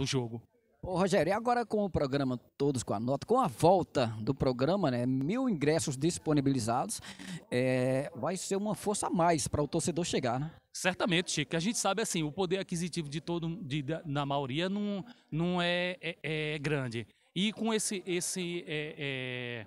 do jogo. Ô, Rogério, e agora com o programa Todos com a Nota, com a volta do programa, né, mil ingressos disponibilizados, é, vai ser uma força a mais para o torcedor chegar, né? Certamente, Chico. A gente sabe assim, o poder aquisitivo de todo, de, na maioria, não, não é, é, é, grande. E com esse, esse é, é,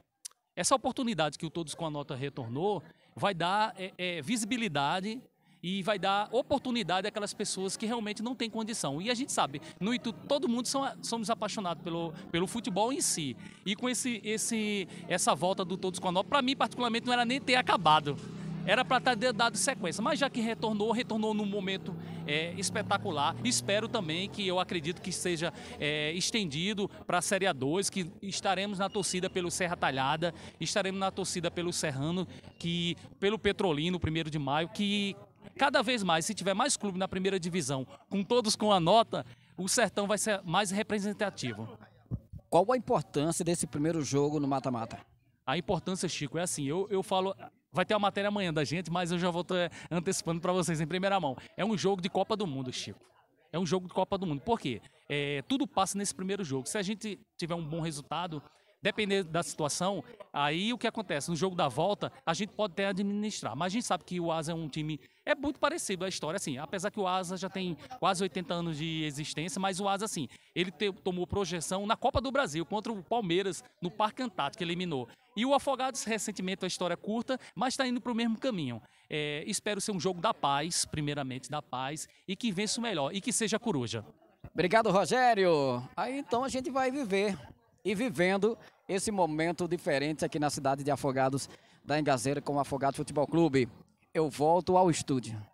essa oportunidade que o Todos com a Nota retornou, vai dar é, visibilidade e vai dar oportunidade àquelas pessoas que realmente não têm condição. E a gente sabe, no Itu, todo mundo são, somos apaixonados pelo, pelo futebol em si. E com esse, esse, essa volta do Todos com a Nova, para mim particularmente não era nem ter acabado. Era para estar dado sequência, mas já que retornou, retornou num momento é, espetacular. Espero também que eu acredito que seja é, estendido para a Série A2, que estaremos na torcida pelo Serra Talhada, estaremos na torcida pelo Serrano, que pelo Petrolino, primeiro de maio, que Cada vez mais, se tiver mais clube na primeira divisão, com todos com a nota, o Sertão vai ser mais representativo. Qual a importância desse primeiro jogo no mata-mata? A importância, Chico, é assim, eu, eu falo, Vai ter a matéria amanhã da gente, mas eu já vou antecipando para vocês em primeira mão. É um jogo de Copa do Mundo, Chico. É um jogo de Copa do Mundo. Por quê? É, tudo passa nesse primeiro jogo. Se a gente tiver um bom resultado, dependendo da situação, aí o que acontece? No jogo da volta, a gente pode até administrar, mas a gente sabe que o Asa é um time. É muito parecido a história, assim. Apesar que o Asa já tem quase 80 anos de existência, mas o Asa, assim, ele te, tomou projeção na Copa do Brasil contra o Palmeiras no Parque Antártico, eliminou. E o Afogados, recentemente, a história é curta, mas está indo para o mesmo caminho. É, espero ser um jogo da paz, primeiramente da paz, e que vença o melhor, e que seja coruja. Obrigado, Rogério. Aí então a gente vai viver e vivendo esse momento diferente aqui na cidade de Afogados da Engazeira com o Afogados Futebol Clube. Eu volto ao estúdio.